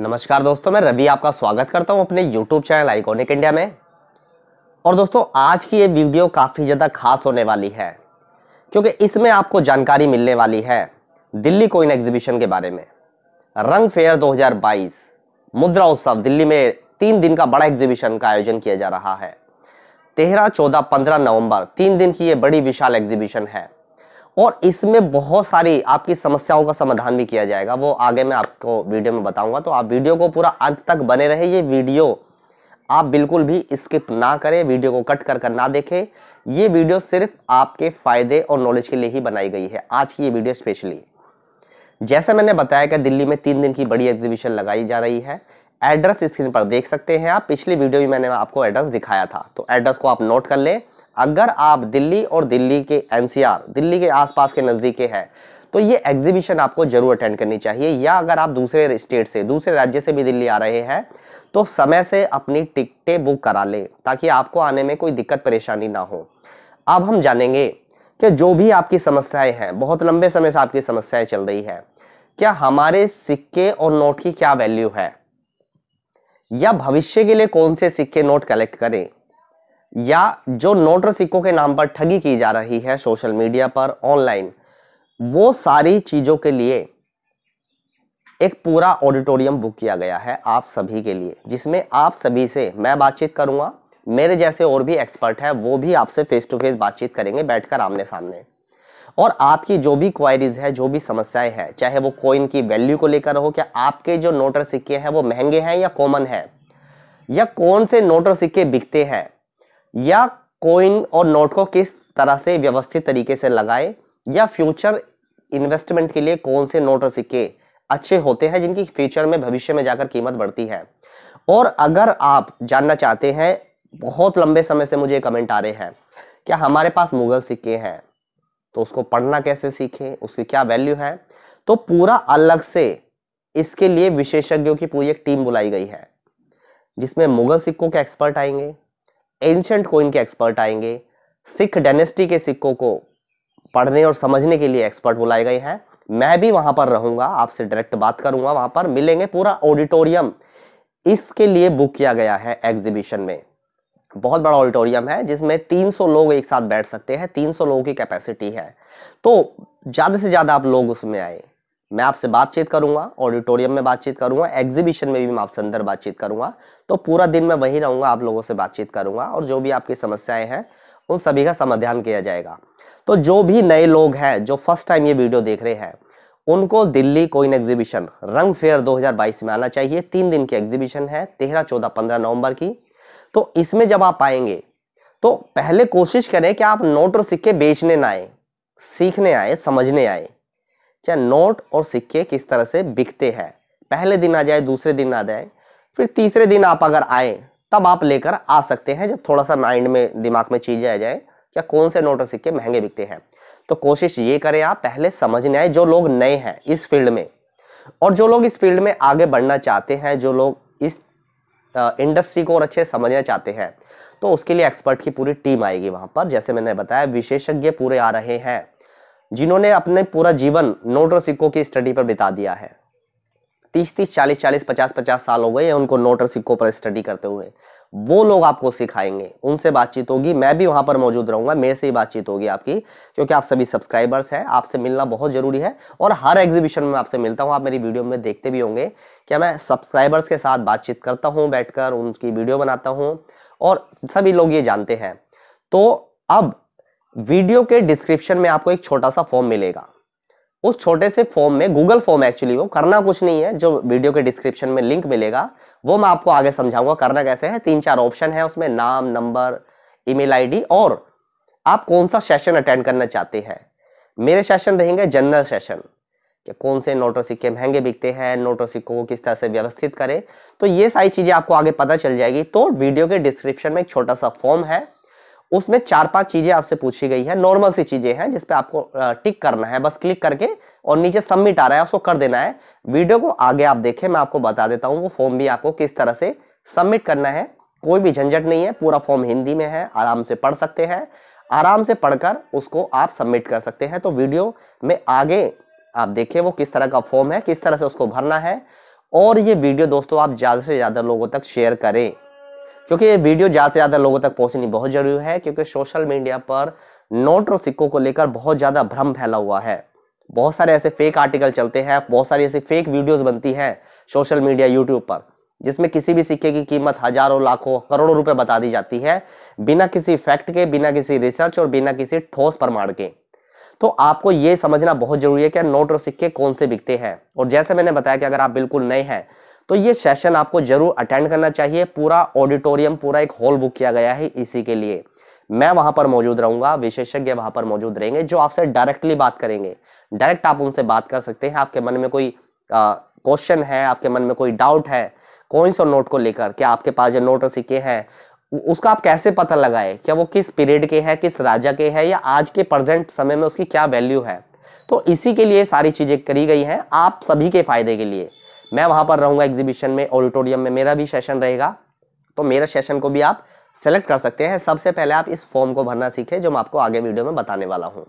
नमस्कार दोस्तों मैं रवि आपका स्वागत करता हूं अपने YouTube चैनल आइकॉनिक इंडिया में और दोस्तों आज की ये वीडियो काफ़ी ज़्यादा खास होने वाली है क्योंकि इसमें आपको जानकारी मिलने वाली है दिल्ली कोइन एग्जीबिशन के बारे में रंग फेयर 2022 मुद्रा उत्सव दिल्ली में तीन दिन का बड़ा एग्जीबिशन का आयोजन किया जा रहा है तेरह चौदह पंद्रह नवंबर तीन दिन की ये बड़ी विशाल एग्जीबिशन है और इसमें बहुत सारी आपकी समस्याओं का समाधान भी किया जाएगा वो आगे मैं आपको वीडियो में बताऊंगा तो आप वीडियो को पूरा अंत तक बने रहे ये वीडियो आप बिल्कुल भी स्किप ना करें वीडियो को कट कर कर ना देखें ये वीडियो सिर्फ आपके फ़ायदे और नॉलेज के लिए ही बनाई गई है आज की ये वीडियो स्पेशली जैसे मैंने बताया कि दिल्ली में तीन दिन की बड़ी एग्जीबिशन लगाई जा रही है एड्रेस स्क्रीन पर देख सकते हैं आप पिछली वीडियो में मैंने आपको एड्रेस दिखाया था तो एड्रेस को आप नोट कर लें अगर आप दिल्ली और दिल्ली के एनसीआर दिल्ली के आसपास के नज़दीक हैं तो ये एग्जीबिशन आपको जरूर अटेंड करनी चाहिए या अगर आप दूसरे स्टेट से दूसरे राज्य से भी दिल्ली आ रहे हैं तो समय से अपनी टिकटें बुक करा लें ताकि आपको आने में कोई दिक्कत परेशानी ना हो अब हम जानेंगे कि जो भी आपकी समस्याएं हैं बहुत लंबे समय से आपकी समस्याएं चल रही है क्या हमारे सिक्के और नोट की क्या वैल्यू है या भविष्य के लिए कौन से सिक्के नोट कलेक्ट करें या जो नोट और सिक्कों के नाम पर ठगी की जा रही है सोशल मीडिया पर ऑनलाइन वो सारी चीज़ों के लिए एक पूरा ऑडिटोरियम बुक किया गया है आप सभी के लिए जिसमें आप सभी से मैं बातचीत करूंगा मेरे जैसे और भी एक्सपर्ट है वो भी आपसे फेस टू फेस बातचीत करेंगे बैठकर आमने सामने और आपकी जो भी क्वायरीज है जो भी समस्याएं हैं चाहे वो कोइन की वैल्यू को लेकर हो क्या आपके जो नोट और सिक्के हैं वो महंगे हैं या कॉमन है या कौन से नोट और सिक्के बिकते हैं या कोइन और नोट को किस तरह से व्यवस्थित तरीके से लगाए या फ्यूचर इन्वेस्टमेंट के लिए कौन से नोट और सिक्के अच्छे होते हैं जिनकी फ्यूचर में भविष्य में जाकर कीमत बढ़ती है और अगर आप जानना चाहते हैं बहुत लंबे समय से मुझे कमेंट आ रहे हैं क्या हमारे पास मुगल सिक्के हैं तो उसको पढ़ना कैसे सीखें उसकी क्या वैल्यू है तो पूरा अलग से इसके लिए विशेषज्ञों की पूरी एक टीम बुलाई गई है जिसमें मुगल सिक्कों के एक्सपर्ट आएंगे एंशंट कोइन के एक्सपर्ट आएंगे सिख डेनेस्टी के सिक्कों को पढ़ने और समझने के लिए एक्सपर्ट बुलाए गए हैं मैं भी वहां पर रहूंगा आपसे डायरेक्ट बात करूंगा वहां पर मिलेंगे पूरा ऑडिटोरियम इसके लिए बुक किया गया है एग्जीबिशन में बहुत बड़ा ऑडिटोरियम है जिसमें 300 लोग एक साथ बैठ सकते हैं 300 लोगों की कैपेसिटी है तो ज़्यादा से ज़्यादा आप लोग उसमें आए मैं आपसे बातचीत करूंगा ऑडिटोरियम में बातचीत करूंगा एग्जीबिशन में भी मैं आपसे अंदर बातचीत करूंगा तो पूरा दिन मैं वहीं रहूंगा आप लोगों से बातचीत करूंगा और जो भी आपकी समस्याएं हैं उन सभी का समाधान किया जाएगा तो जो भी नए लोग हैं जो फर्स्ट टाइम ये वीडियो देख रहे हैं उनको दिल्ली कोइन एग्जीबिशन रंग फेयर 2022 में आना चाहिए तीन दिन की एग्जीबिशन है तेरह चौदह पंद्रह नवंबर की तो इसमें जब आप आएंगे तो पहले कोशिश करें कि आप नोट और सिक्के बेचने ना आए सीखने आए समझने आए चाहे नोट और सिक्के किस तरह से बिकते हैं पहले दिन आ जाए दूसरे दिन आ जाए फिर तीसरे दिन आप अगर आए तब आप लेकर आ सकते हैं जब थोड़ा सा माइंड में दिमाग में चीज़ें आ जाए क्या कौन से नोट और सिक्के महंगे बिकते हैं तो कोशिश ये करें आप पहले समझने आए जो लोग नए हैं इस फील्ड में और जो लोग इस फील्ड में आगे बढ़ना चाहते हैं जो लोग इस इंडस्ट्री को और अच्छे समझना चाहते हैं तो उसके लिए एक्सपर्ट की पूरी टीम आएगी वहाँ पर जैसे मैंने बताया विशेषज्ञ पूरे आ रहे हैं जिन्होंने अपने पूरा जीवन नोट और सिक्कों की स्टडी पर बिता दिया है तीस तीस चालीस चालीस पचास पचास साल हो गए हैं उनको नोट और सिक्कों पर स्टडी करते हुए वो लोग आपको सिखाएंगे उनसे बातचीत होगी मैं भी वहाँ पर मौजूद रहूँगा मेरे से ही बातचीत होगी आपकी क्योंकि आप सभी सब्सक्राइबर्स हैं आपसे मिलना बहुत ज़रूरी है और हर एग्जीबिशन में आपसे मिलता हूँ आप मेरी वीडियो में देखते भी होंगे क्या मैं सब्सक्राइबर्स के साथ बातचीत करता हूँ बैठकर उनकी वीडियो बनाता हूँ और सभी लोग ये जानते हैं तो अब वीडियो के डिस्क्रिप्शन में आपको एक छोटा सा फॉर्म मिलेगा उस छोटे से फॉर्म में गूगल फॉर्म एक्चुअली वो करना कुछ नहीं है जो वीडियो के डिस्क्रिप्शन में लिंक मिलेगा वो मैं आपको आगे समझाऊंगा करना कैसे है तीन चार ऑप्शन है उसमें नाम नंबर ईमेल आईडी और आप कौन सा सेशन अटेंड करना चाहते हैं मेरे सेशन रहेंगे जनरल सेशन कि कौन से नोटो सिक्के महंगे बिकते हैं नोटो सिक्कों को किस तरह से व्यवस्थित करें तो ये सारी चीज़ें आपको आगे पता चल जाएगी तो वीडियो के डिस्क्रिप्शन में एक छोटा सा फॉर्म है उसमें चार पांच चीजें आपसे पूछी गई है नॉर्मल सी चीजें हैं जिसपे आपको टिक करना है बस क्लिक करके और नीचे सबमिट आ रहा है उसको कर देना है वीडियो को आगे आप देखें मैं आपको बता देता हूँ वो फॉर्म भी आपको किस तरह से सबमिट करना है कोई भी झंझट नहीं है पूरा फॉर्म हिंदी में है आराम से पढ़ सकते हैं आराम से पढ़कर उसको आप सबमिट कर सकते हैं तो वीडियो में आगे आप देखें वो किस तरह का फॉर्म है किस तरह से उसको भरना है और ये वीडियो दोस्तों आप ज़्यादा से ज़्यादा लोगों तक शेयर करें क्योंकि ये वीडियो ज़्यादा से ज़्यादा लोगों तक पहुंचनी बहुत ज़रूरी है क्योंकि सोशल मीडिया पर नोट और सिक्कों को लेकर बहुत ज़्यादा भ्रम फैला हुआ है बहुत सारे ऐसे फेक आर्टिकल चलते हैं बहुत सारी ऐसी फेक वीडियोस बनती है सोशल मीडिया यूट्यूब पर जिसमें किसी भी सिक्के की कीमत हजारों लाखों करोड़ों रुपए बता दी जाती है बिना किसी फैक्ट के बिना किसी रिसर्च और बिना किसी ठोस प्रमाण के तो आपको ये समझना बहुत जरूरी है कि नोट और सिक्के कौन से बिकते हैं और जैसे मैंने बताया कि अगर आप बिल्कुल नए हैं तो ये सेशन आपको जरूर अटेंड करना चाहिए पूरा ऑडिटोरियम पूरा एक हॉल बुक किया गया है इसी के लिए मैं वहां पर मौजूद रहूंगा विशेषज्ञ वहां पर मौजूद रहेंगे जो आपसे डायरेक्टली बात करेंगे डायरेक्ट आप उनसे बात कर सकते हैं आपके मन में कोई क्वेश्चन है आपके मन में कोई डाउट है कौन सा नोट को लेकर क्या आपके पास जो नोट सिक्के हैं उसका आप कैसे पता लगाए क्या वो किस पीरियड के हैं किस राजा के हैं या आज के प्रेजेंट समय में उसकी क्या वैल्यू है तो इसी के लिए सारी चीज़ें करी गई हैं आप सभी के फायदे के लिए मैं वहाँ पर रहूँगा एग्जीबिशन में ऑडिटोरियम में मेरा भी सेशन रहेगा तो मेरे सेशन को भी आप सेलेक्ट कर सकते हैं सबसे पहले आप इस फॉर्म को भरना सीखें जो मैं आपको आगे वीडियो में बताने वाला हूँ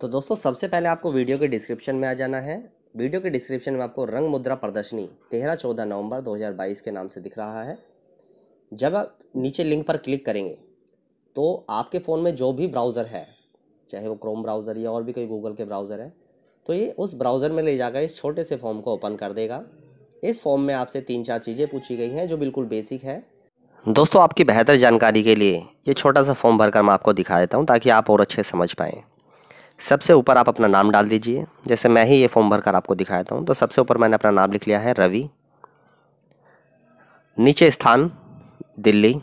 तो दोस्तों सबसे पहले आपको वीडियो के डिस्क्रिप्शन में आ जाना है वीडियो के डिस्क्रिप्शन में आपको रंग मुद्रा प्रदर्शनी तेरह चौदह नवंबर 2022 के नाम से दिख रहा है जब आप नीचे लिंक पर क्लिक करेंगे तो आपके फ़ोन में जो भी ब्राउज़र है चाहे वो क्रोम ब्राउज़र या और भी कोई गूगल के ब्राउज़र है तो ये उस ब्राउज़र में ले जाकर इस छोटे से फॉर्म को ओपन कर देगा इस फॉर्म में आपसे तीन चार चीज़ें पूछी गई हैं जो बिल्कुल बेसिक है दोस्तों आपकी बेहतर जानकारी के लिए ये छोटा सा फॉर्म भरकर मैं आपको दिखा देता हूँ ताकि आप और अच्छे समझ पाएँ सबसे ऊपर आप अपना नाम डाल दीजिए जैसे मैं ही ये फॉर्म भरकर आपको दिखा देता हूँ तो सबसे ऊपर मैंने अपना नाम लिख लिया है रवि नीचे स्थान दिल्ली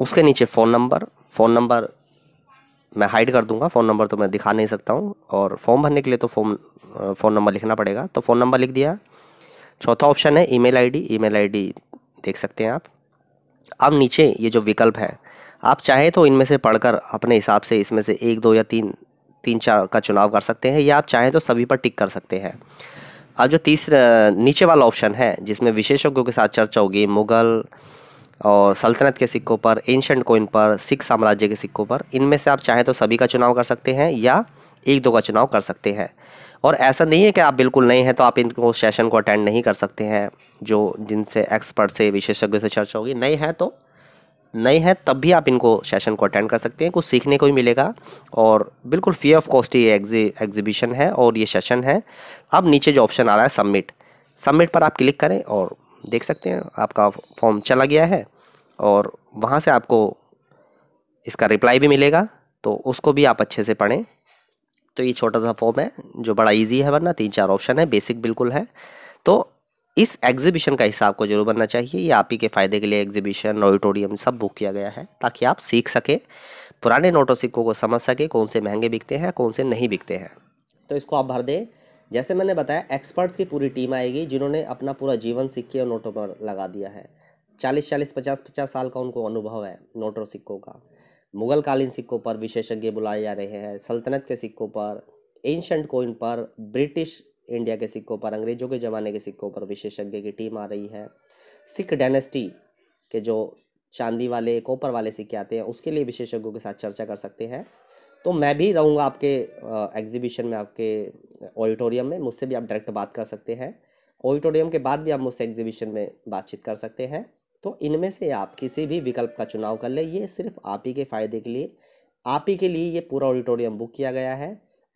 उसके नीचे फ़ोन नंबर फ़ोन नंबर मैं हाइड कर दूंगा फ़ोन नंबर तो मैं दिखा नहीं सकता हूँ और फॉर्म भरने के लिए तो फॉर्म फ़ोन नंबर लिखना पड़ेगा तो फ़ोन नंबर लिख दिया चौथा ऑप्शन है ईमेल आईडी ईमेल आईडी देख सकते हैं आप अब नीचे ये जो विकल्प है आप चाहें तो इनमें से पढ़कर अपने हिसाब से इसमें से एक दो या तीन तीन चार का चुनाव कर सकते हैं या आप चाहें तो सभी पर टिक कर सकते हैं अब जो तीसरा नीचे वाला ऑप्शन है जिसमें विशेषज्ञों के साथ चर्चा होगी मुगल और सल्तनत के सिक्कों पर एंशंट कोइन पर सिख साम्राज्य के सिक्कों पर इनमें से आप चाहें तो सभी का चुनाव कर सकते हैं या एक दो का चुनाव कर सकते हैं और ऐसा नहीं है कि आप बिल्कुल नए हैं तो आप इनको सेशन को अटेंड नहीं कर सकते हैं जो जिनसे एक्सपर्ट से विशेषज्ञ से चर्चा होगी नए हैं तो नए हैं तब भी आप इनको सेशन को अटेंड कर सकते हैं कुछ सीखने को ही मिलेगा और बिल्कुल फ्री ऑफ कॉस्ट ये एग्जीबिशन है और ये सेशन है अब नीचे जो ऑप्शन आ रहा है सबमिट सबमिट पर आप क्लिक करें और देख सकते हैं आपका फॉर्म चला गया है और वहाँ से आपको इसका रिप्लाई भी मिलेगा तो उसको भी आप अच्छे से पढ़ें तो ये छोटा सा फॉर्म है जो बड़ा इजी है वरना तीन चार ऑप्शन है बेसिक बिल्कुल है तो इस एग्जीबिशन का हिसाब आपको जरूर बनना चाहिए ये आप ही के फ़ायदे के लिए एग्जीबिशन ऑडिटोरियम सब बुक किया गया है ताकि आप सीख सकें पुराने नोटों सिक्कों को समझ सकें कौन से महंगे बिकते हैं कौन से नहीं बिकते हैं तो इसको आप भर दें जैसे मैंने बताया एक्सपर्ट्स की पूरी टीम आएगी जिन्होंने अपना पूरा जीवन सिक्के और नोटों पर लगा दिया है चालीस चालीस पचास पचास साल का उनको अनुभव है नोट और सिक्कों का मुग़ल कालीन सिक्कों पर विशेषज्ञ बुलाए जा रहे हैं सल्तनत के सिक्कों पर एंशंट कोइन पर ब्रिटिश इंडिया के सिक्कों पर अंग्रेज़ों के ज़माने के सिक्कों पर विशेषज्ञ की टीम आ रही है सिख डायनेस्टी के जो चांदी वाले कॉपर वाले सिक्के आते हैं उसके लिए विशेषज्ञों के साथ चर्चा कर सकते हैं तो मैं भी रहूँगा आपके एग्जीबिशन में आपके ऑडिटोरियम में मुझसे भी आप डायरेक्ट बात कर सकते हैं ऑडिटोरियम के बाद भी आप मुझसे एग्जीबिशन में बातचीत कर सकते हैं तो इनमें से आप किसी भी विकल्प का चुनाव कर लें ये सिर्फ आप ही के फ़ायदे के लिए आप ही के लिए ये पूरा ऑडिटोरियम बुक किया गया है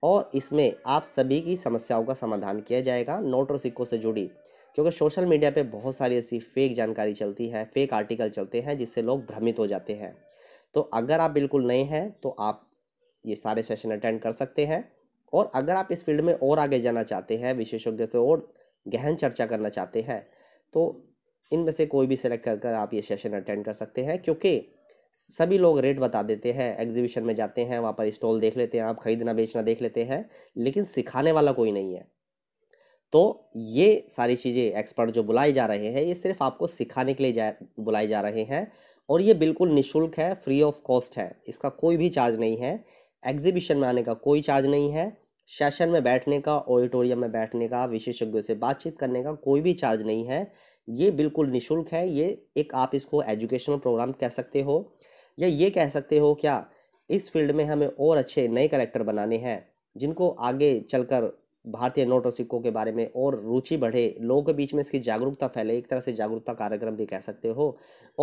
और इसमें आप सभी की समस्याओं का समाधान किया जाएगा नोट और सिक्कों से जुड़ी क्योंकि सोशल मीडिया पे बहुत सारी ऐसी फेक जानकारी चलती है फेक आर्टिकल चलते हैं जिससे लोग भ्रमित हो जाते हैं तो अगर आप बिल्कुल नए हैं तो आप ये सारे सेशन अटेंड कर सकते हैं और अगर आप इस फील्ड में और आगे जाना चाहते हैं विशेषज्ञ से और गहन चर्चा करना चाहते हैं तो इनमें से कोई भी सिलेक्ट कर कर आप ये सेशन अटेंड कर सकते हैं क्योंकि सभी लोग रेट बता देते हैं एग्जीबिशन में जाते हैं वहाँ पर स्टॉल देख लेते हैं आप ख़रीदना बेचना देख लेते हैं लेकिन सिखाने वाला कोई नहीं है तो ये सारी चीज़ें एक्सपर्ट जो बुलाए जा रहे हैं ये सिर्फ आपको सिखाने के लिए जा बुलाए जा रहे हैं और ये बिल्कुल निशुल्क है फ्री ऑफ कॉस्ट है इसका कोई भी चार्ज नहीं है एग्जीबिशन में आने का कोई चार्ज नहीं है सेशन में बैठने का ऑडिटोरियम में बैठने का विशेषज्ञों से बातचीत करने का कोई भी चार्ज नहीं है ये बिल्कुल निशुल्क है ये एक आप इसको एजुकेशनल प्रोग्राम कह सकते हो या ये कह सकते हो क्या इस फील्ड में हमें और अच्छे नए कलेक्टर बनाने हैं जिनको आगे चलकर भारतीय नोट और सिक्कों के बारे में और रुचि बढ़े लोगों के बीच में इसकी जागरूकता फैले एक तरह से जागरूकता कार्यक्रम भी कह सकते हो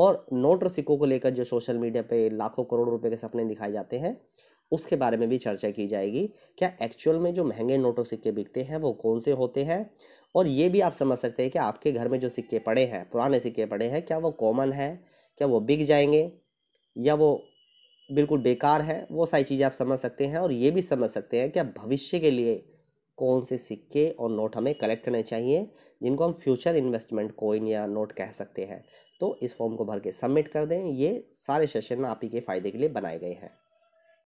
और नोट और सिक्कों को लेकर जो सोशल मीडिया पे लाखों करोड़ रुपए के सपने दिखाए जाते हैं उसके बारे में भी चर्चा की जाएगी क्या एक्चुअल में जो महंगे नोट और सिक्के बिकते हैं वो कौन से होते हैं और ये भी आप समझ सकते हैं कि आपके घर में जो सिक्के पड़े हैं पुराने सिक्के पड़े हैं क्या वो कॉमन है क्या वो बिक जाएंगे या वो बिल्कुल बेकार है वो सारी चीज़ें आप समझ सकते हैं और ये भी समझ सकते हैं कि आप भविष्य के लिए कौन से सिक्के और नोट हमें कलेक्ट करने चाहिए जिनको हम फ्यूचर इन्वेस्टमेंट कोइन या नोट कह सकते हैं तो इस फॉर्म को भर के सबमिट कर दें ये सारे सेशन आप ही के फ़ायदे के लिए बनाए गए हैं